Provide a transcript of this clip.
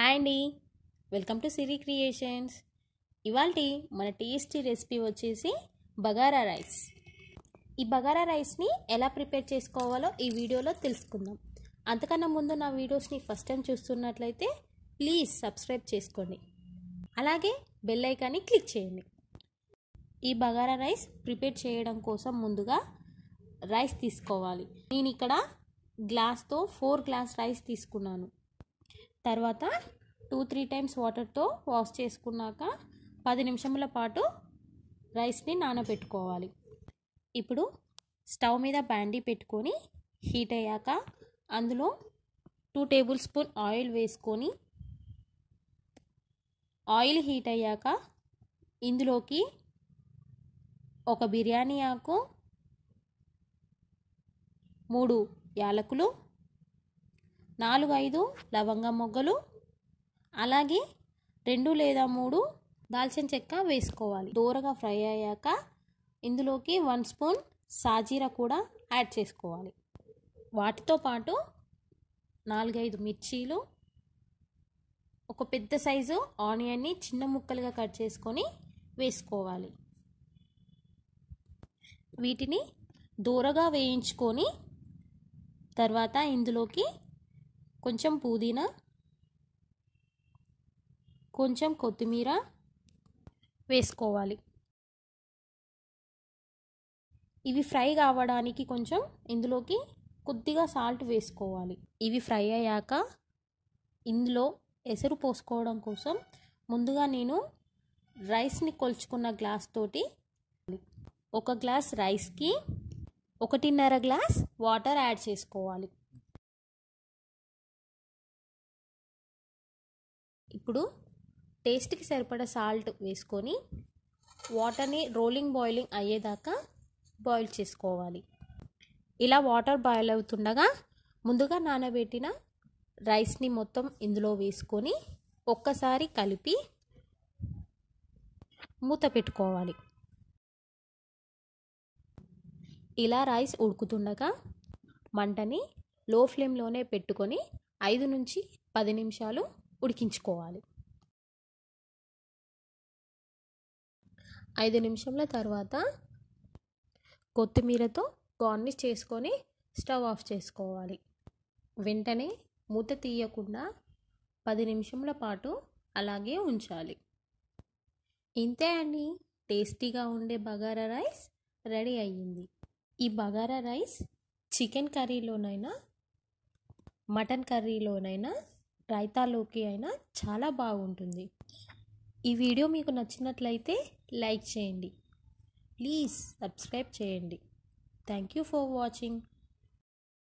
hi అండి welcome to Siri creations ఇవాళ మన టేస్టీ రెసిపీ వచ్చేసి బగారా రైస్ ఈ బగారా రైస్ని ఎలా ప్రిపేర్ చేసుకోవాలో ఈ వీడియోలో తెలుసుకుందాం అంతకన్నా ముందు నా వీడియోస్ని ఫస్ట్ టైం చూస్తున్నట్లయితే ప్లీజ్ సబ్స్క్రైబ్ చేసుకోండి అలాగే బెల్ ఐకాన్ని క్లిక్ చేయండి ఈ బగారా రైస్ ప్రిపేర్ చేయడం కోసం ముందుగా రైస్ తీసుకోవాలి నేను ఇక్కడ గ్లాస్తో ఫోర్ గ్లాస్ రైస్ తీసుకున్నాను తర్వాత టూ త్రీ టైమ్స్ వాటర్తో వాష్ చేసుకున్నాక పది నిమిషముల పాటు రైస్ని నానబెట్టుకోవాలి ఇప్పుడు స్టవ్ మీద బ్యాండీ పెట్టుకొని హీట్ అయ్యాక అందులో టూ టేబుల్ స్పూన్ ఆయిల్ వేసుకొని ఆయిల్ హీట్ అయ్యాక ఇందులోకి ఒక బిర్యానీ ఆకు మూడు యాలకులు నాలుగు ఐదు లవంగం మొగ్గలు అలాగే రెండు లేదా మూడు దాల్చిన చెక్క వేసుకోవాలి దూరగా ఫ్రై అయ్యాక ఇందులోకి వన్ స్పూన్ సాజీరా కూడా యాడ్ చేసుకోవాలి వాటితో పాటు నాలుగైదు మిర్చీలు ఒక పెద్ద సైజు ఆనియన్ని చిన్న ముక్కలుగా కట్ చేసుకొని వేసుకోవాలి వీటిని దూరగా వేయించుకొని తర్వాత ఇందులోకి కొంచెం పుదీనా కొంచెం కొత్తిమీర వేసుకోవాలి ఇవి ఫ్రై కావడానికి కొంచెం ఇందులోకి కొద్దిగా సాల్ట్ వేసుకోవాలి ఇవి ఫ్రై అయ్యాక ఇందులో ఎసరు పోసుకోవడం కోసం ముందుగా నేను రైస్ని కొలుచుకున్న గ్లాస్ తోటి ఒక గ్లాస్ రైస్కి ఒకటిన్నర గ్లాస్ వాటర్ యాడ్ చేసుకోవాలి ఇప్పుడు టేస్ట్కి సరిపడ సాల్ట్ వేసుకొని వాటర్ని రోలింగ్ బాయిలింగ్ అయ్యేదాకా బాయిల్ చేసుకోవాలి ఇలా వాటర్ బాయిల్ అవుతుండగా ముందుగా నానబెట్టిన రైస్ని మొత్తం ఇందులో వేసుకొని ఒక్కసారి కలిపి మూత పెట్టుకోవాలి ఇలా రైస్ ఉడుకుతుండగా మంటని లో ఫ్లేమ్లోనే పెట్టుకొని ఐదు నుంచి పది నిమిషాలు ఉడికించుకోవాలి ఐదు నిమిషంల తర్వాత కొత్తిమీరతో గార్నిష్ చేసుకొని స్టవ్ ఆఫ్ చేసుకోవాలి వెంటనే మూత తీయకుండా పది నిమిషంల పాటు అలాగే ఉంచాలి ఇంతే అండి టేస్టీగా ఉండే బగారా రైస్ రెడీ అయ్యింది ఈ బగారా రైస్ చికెన్ కర్రీలోనైనా మటన్ కర్రీలోనైనా రైతాలోకి అయినా చాలా బాగుంటుంది ఈ వీడియో మీకు నచ్చినట్లయితే లైక్ చేయండి ప్లీజ్ సబ్స్క్రైబ్ చేయండి థ్యాంక్ యూ ఫర్ వాచింగ్